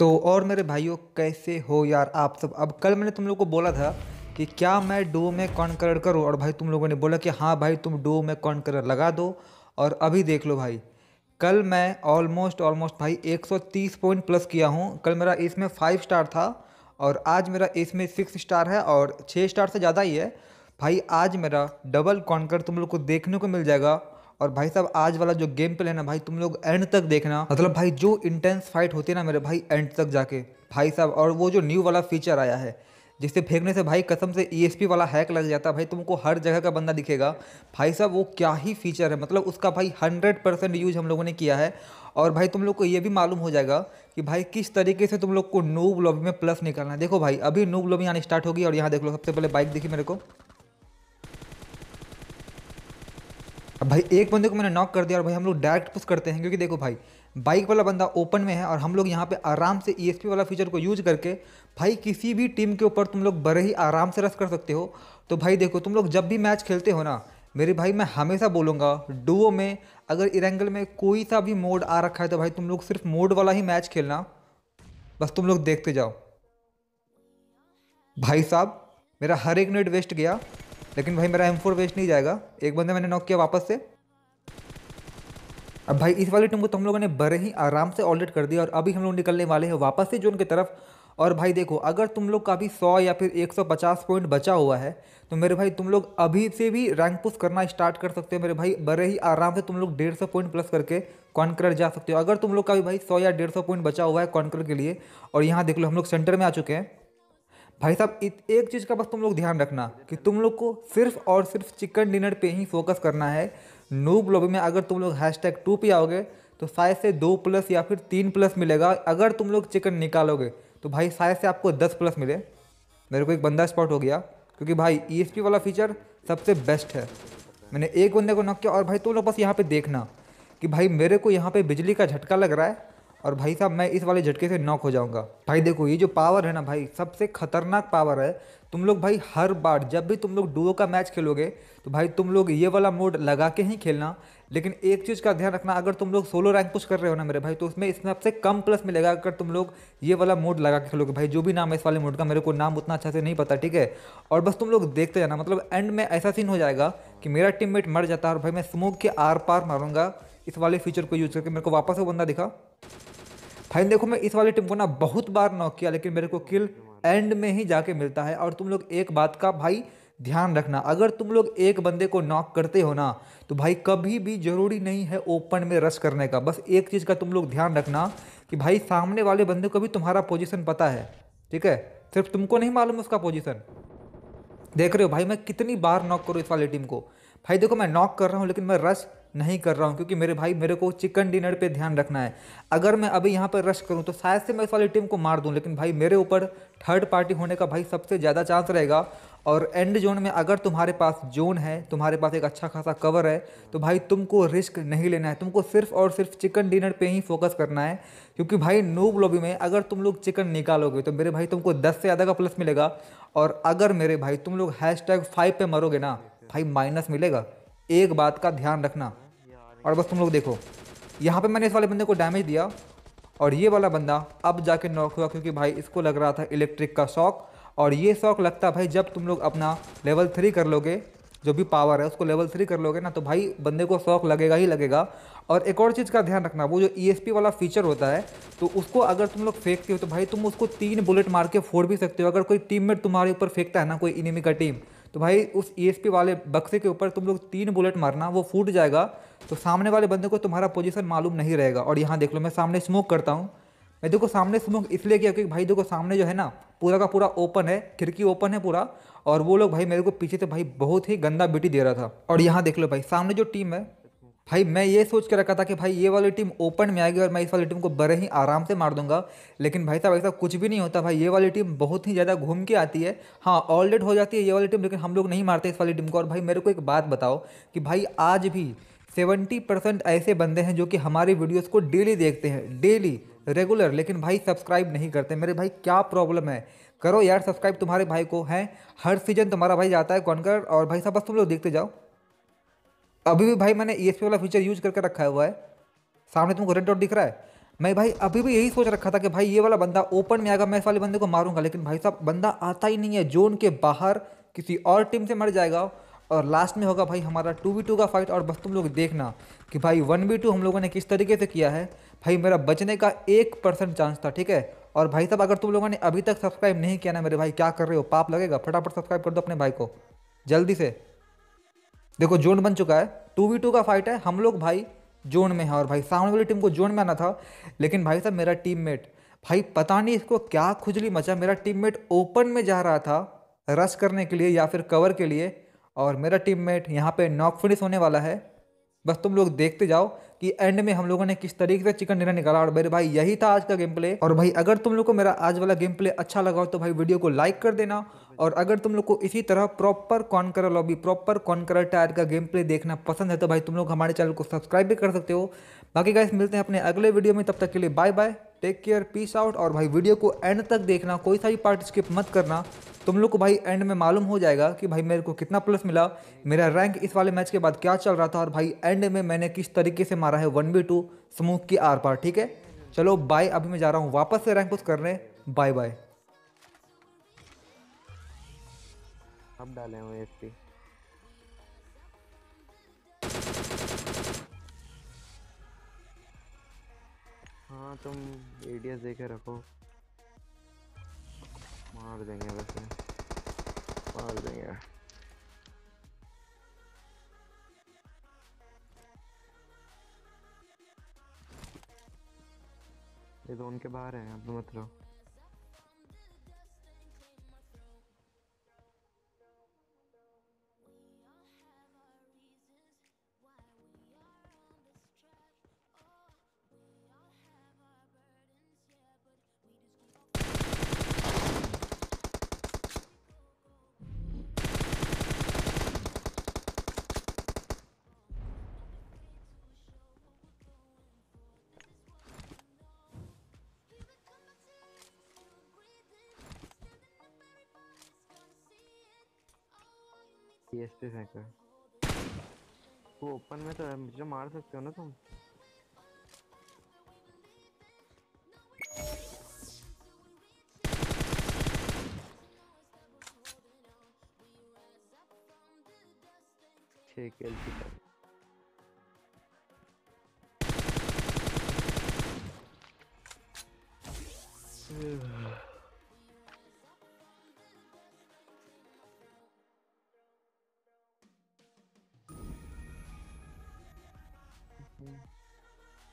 तो और मेरे भाइयों कैसे हो यार आप सब अब कल मैंने तुम लोग को बोला था कि क्या मैं डो में कॉन्करर करूँ और भाई तुम लोगों ने बोला कि हाँ भाई तुम डो में कॉन्करर लगा दो और अभी देख लो भाई कल मैं ऑलमोस्ट ऑलमोस्ट भाई 130 पॉइंट प्लस किया हूँ कल मेरा इसमें फाइव स्टार था और आज मेरा इसमें सिक्स स्टार है और छः स्टार से ज़्यादा ही है भाई आज मेरा डबल कॉन्कर तुम लोग को देखने को मिल जाएगा और भाई साहब आज वाला जो गेम प्ले है ना भाई तुम लोग एंड तक देखना मतलब भाई जो इंटेंस फाइट होती है ना मेरे भाई एंड तक जाके भाई साहब और वो जो न्यू वाला फीचर आया है जिससे फेंकने से भाई कसम से ई e वाला हैक लग जाता है भाई तुमको हर जगह का बंदा दिखेगा भाई साहब वो क्या ही फीचर है मतलब उसका भाई हंड्रेड परसेंट यूज हम लोगों ने किया है और भाई तुम लोग को ये भी मालूम हो जाएगा कि भाई किस तरीके से तुम लोग को नूब लॉबी में प्लस निकालना है देखो भाई अभी नूब लॉबी यहाँ स्टार्ट होगी और यहाँ देख लो सबसे पहले बाइक दिखी मेरे को अब भाई एक बंदे को मैंने नॉक कर दिया और भाई हम लोग डायरेक्ट पुश करते हैं क्योंकि देखो भाई बाइक वाला बंदा ओपन में है और हम लोग यहाँ पे आराम से ई e वाला फीचर को यूज करके भाई किसी भी टीम के ऊपर तुम लोग बड़े ही आराम से रस कर सकते हो तो भाई देखो तुम लोग जब भी मैच खेलते हो ना मेरे भाई मैं हमेशा बोलूँगा डुओ में अगर इरेंगल में कोई सा भी मोड आ रखा है तो भाई तुम लोग सिर्फ मोड वाला ही मैच खेलना बस तुम लोग देखते जाओ भाई साहब मेरा हर एक मिनट वेस्ट गया लेकिन भाई मेरा एम फोर वेस्ट नहीं जाएगा एक बंदे मैंने नॉक किया वापस से अब भाई इस वाली टीम को तो हम लोगों ने बड़े ही आराम से ऑलरेट कर दिया और अभी हम लोग निकलने वाले हैं वापस से जोन की तरफ और भाई देखो अगर तुम लोग का भी 100 या फिर 150 पॉइंट बचा हुआ है तो मेरे भाई तुम लोग अभी से भी रैंक पुश करना स्टार्ट कर सकते हो मेरे भाई बड़े ही आराम से तुम लोग डेढ़ सौ पॉइंट प्लस करके कॉन्कर जा सकते हो अगर तुम लोग का भी भाई सौ या डेढ़ सौ पॉइंट बचा हुआ है कॉन्कर के लिए और यहाँ देख लो हम लोग सेंटर में आ चुके हैं भाई साहब एक चीज़ का बस तुम लोग ध्यान रखना कि तुम लोग को सिर्फ और सिर्फ चिकन डिनर पे ही फोकस करना है नूब लॉबी में अगर तुम लोग हैश टैग टू पे आओगे तो शायद से दो प्लस या फिर तीन प्लस मिलेगा अगर तुम लोग चिकन निकालोगे तो भाई शायद से आपको दस प्लस मिले मेरे को एक बंदा स्पॉट हो गया क्योंकि भाई ई e वाला फीचर सबसे बेस्ट है मैंने एक बंदे को नक किया और भाई तुम लोग बस यहाँ पर देखना कि भाई मेरे को यहाँ पर बिजली का झटका लग रहा है और भाई साहब मैं इस वाले झटके से नॉक हो जाऊंगा भाई देखो ये जो पावर है ना भाई सबसे खतरनाक पावर है तुम लोग भाई हर बार जब भी तुम लोग डुओ का मैच खेलोगे तो भाई तुम लोग ये वाला मोड लगा के ही खेलना लेकिन एक चीज़ का ध्यान रखना अगर तुम लोग सोलो रैंक पुश कर रहे हो ना मेरे भाई तो उसमें इसमें सबसे कम प्लस मिलेगा अगर तुम लोग ये वाला मोड लगा के खेलोगे भाई जो भी नाम है इस वाले मोड का मेरे को नाम उतना अच्छा से नहीं पता ठीक है और बस तुम लोग देखते जाना मतलब एंड में ऐसा सीन हो जाएगा कि मेरा मेट मर जाता है और भाई मैं स्मोक के आर पार मारूंगा इस वाले फीचर को यूज़ करके मेरे को वापस वो बंदा दिखा भाई देखो मैं इस वाली टीम को ना बहुत बार नॉक किया लेकिन मेरे को किल एंड में ही जाके मिलता है और तुम लोग एक बात का भाई ध्यान रखना अगर तुम लोग एक बंदे को नॉक करते हो ना तो भाई कभी भी ज़रूरी नहीं है ओपन में रश करने का बस एक चीज़ का तुम लोग ध्यान रखना कि भाई सामने वाले बंदे को भी तुम्हारा पोजीशन पता है ठीक है सिर्फ तुमको नहीं मालूम उसका पोजीशन देख रहे हो भाई मैं कितनी बार नॉक करूँ इस वाली टीम को भाई देखो मैं नॉक कर रहा हूँ लेकिन मैं रश नहीं कर रहा हूँ क्योंकि मेरे भाई मेरे को चिकन डिनर पे ध्यान रखना है अगर मैं अभी यहाँ पर रश करूँ तो शायद से मैं इस वाली टीम को मार दूँ लेकिन भाई मेरे ऊपर थर्ड पार्टी होने का भाई सबसे ज़्यादा चांस रहेगा और एंड जोन में अगर तुम्हारे पास जोन है तुम्हारे पास एक अच्छा खासा कवर है तो भाई तुमको रिस्क नहीं लेना है तुमको सिर्फ और सिर्फ चिकन डिनर पे ही फोकस करना है क्योंकि भाई नूब लॉबी में अगर तुम लोग चिकन निकालोगे तो मेरे भाई तुमको दस से ज़्यादा का प्लस मिलेगा और अगर मेरे भाई तुम लोग हैश टैग फाइव पर मरोगे ना भाई माइनस मिलेगा एक बात का ध्यान रखना और बस तुम लोग देखो यहाँ पे मैंने इस वाले बंदे को डैमेज दिया और ये वाला बंदा अब जाके नॉक हुआ क्योंकि भाई इसको लग रहा था इलेक्ट्रिक का शौक और ये शौक लगता भाई जब तुम लोग अपना लेवल थ्री कर लोगे जो भी पावर है उसको लेवल थ्री कर लोगे ना तो भाई बंदे को शौक लगेगा ही लगेगा और एक और चीज़ का ध्यान रखना वो जो ई e वाला फीचर होता है तो उसको अगर तुम लोग फेंकते हो तो भाई तुम उसको तीन बुलेट मार के फोड़ भी सकते हो अगर कोई टीममेट तुम्हारे ऊपर फेंकता है ना कोई इनिमी का टीम तो भाई उस ईएसपी e वाले बक्से के ऊपर तुम लोग तीन बुलेट मारना वो फूट जाएगा तो सामने वाले बंदे को तुम्हारा पोजीशन मालूम नहीं रहेगा और यहाँ देख लो मैं सामने स्मोक करता हूँ मैं देखो सामने स्मोक इसलिए किया क्योंकि भाई देखो सामने जो है ना पूरा का पूरा ओपन है खिड़की ओपन है पूरा और वो लोग भाई मेरे को पीछे से भाई बहुत ही गंदा बेटी दे रहा था और यहाँ देख लो भाई सामने जो टीम है भाई मैं ये सोच के रखा था कि भाई ये वाली टीम ओपन में आएगी और मैं इस वाली टीम को बड़े ही आराम से मार दूंगा लेकिन भाई साहब ऐसा कुछ भी नहीं होता भाई ये वाली टीम बहुत ही ज़्यादा घूम के आती है हाँ ऑल हो जाती है ये वाली टीम लेकिन हम लोग नहीं मारते इस वाली टीम को और भाई मेरे को एक बात बताओ कि भाई आज भी सेवेंटी परसेंट ऐसे बंदे हैं जो कि हमारी वीडियोज़ को डेली देखते हैं डेली रेगुलर लेकिन भाई सब्सक्राइब नहीं करते मेरे भाई क्या प्रॉब्लम है करो यार सब्सक्राइब तुम्हारे भाई को हैं हर सीजन तुम्हारा भाई जाता है कर और भाई साहब बस तुम लोग देखते जाओ अभी भी भाई मैंने ई e वाला फीचर यूज करके रखा हुआ है सामने तुमको रेड डॉट दिख रहा है मैं भाई अभी भी यही सोच रखा था कि भाई ये वाला बंदा ओपन में आएगा मैं इस वाले बंदे को मारूंगा लेकिन भाई साहब बंदा आता ही नहीं है जोन के बाहर किसी और टीम से मर जाएगा और लास्ट में होगा भाई हमारा टू वी टू का फाइट और बस तुम लोग देखना कि भाई वन वी टू हम लोगों ने किस तरीके से किया है भाई मेरा बचने का एक परसेंट चांस था ठीक है और भाई साहब अगर तुम लोगों ने अभी तक सब्सक्राइब नहीं किया ना मेरे भाई क्या कर रहे हो पाप लगेगा फटाफट सब्सक्राइब कर दो अपने भाई को जल्दी से देखो जोन बन चुका है टू वी टू का फाइट है हम लोग भाई जोन में है और भाई सामने वाली टीम को जोन में आना था लेकिन भाई साहब मेरा टीममेट भाई पता नहीं इसको क्या खुजली मचा मेरा टीममेट ओपन में जा रहा था रश करने के लिए या फिर कवर के लिए और मेरा टीममेट यहाँ पे नॉक फिनिश होने वाला है बस तुम लोग देखते जाओ कि एंड में हम लोगों ने किस तरीके से चिकन डिनर निकाला और मेरे भाई यही था आज का गेम प्ले और भाई अगर तुम लोग को मेरा आज वाला गेम प्ले अच्छा लगा हो तो भाई वीडियो को लाइक कर देना और अगर तुम लोग को इसी तरह proper conqueror lobby proper conqueror tier का गेम प्ले देखना पसंद है तो भाई तुम लोग हमारे चैनल को सब्सक्राइब भी कर सकते हो बाकी गाइस मिलते हैं अपने अगले वीडियो में तब तक के लिए bye bye take care peace out और भाई वीडियो को एंड तक देखना कोई सा भी पार्ट स्किप मत करना तुम लोग को भाई एंड में मालूम हो जाएगा कि भाई मेरे को कितना प्लस मिला मेरा रैंक इस वाले मैच के बाद क्या चल रहा था और भाई एंड में मैंने किस तरीके से मारा है वन बी टू स्मूथ की आर पार ठीक है चलो बाय अभी मैं जा रहा हूँ वापस से रैंक पुश करने बाय बाय अब डाले हुए एस पी हाँ तुम एडिया देखे रखो मार देंगे वैसे मार देंगे ये तो उनके बाहर है अब मतलब ये पे फेंका वो ओपन में तो है मुझे मार सकते हो ना तुम छः के Yeah.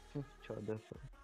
Все, все,